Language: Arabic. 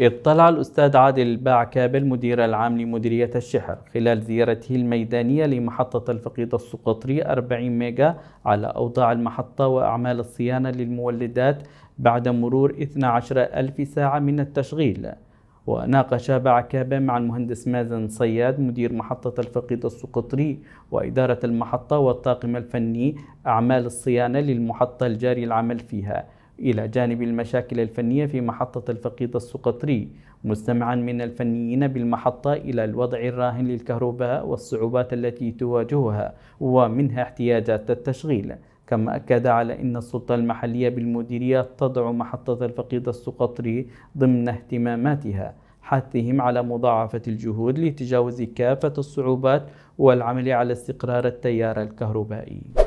اطلع الأستاذ عادل باع كابل مدير العام لمديرية الشحر خلال زيارته الميدانية لمحطة الفقيد السقطري 40 ميجا على أوضاع المحطة وأعمال الصيانة للمولدات بعد مرور 12 ألف ساعة من التشغيل وناقش باع كابل مع المهندس مازن صياد مدير محطة الفقيد السقطري وإدارة المحطة والطاقم الفني أعمال الصيانة للمحطة الجاري العمل فيها إلى جانب المشاكل الفنية في محطة الفقيد السقطري مستمعا من الفنيين بالمحطة إلى الوضع الراهن للكهرباء والصعوبات التي تواجهها ومنها احتياجات التشغيل كما أكد على أن السلطة المحلية بالمديرية تضع محطة الفقيد السقطري ضمن اهتماماتها حثهم على مضاعفة الجهود لتجاوز كافة الصعوبات والعمل على استقرار التيار الكهربائي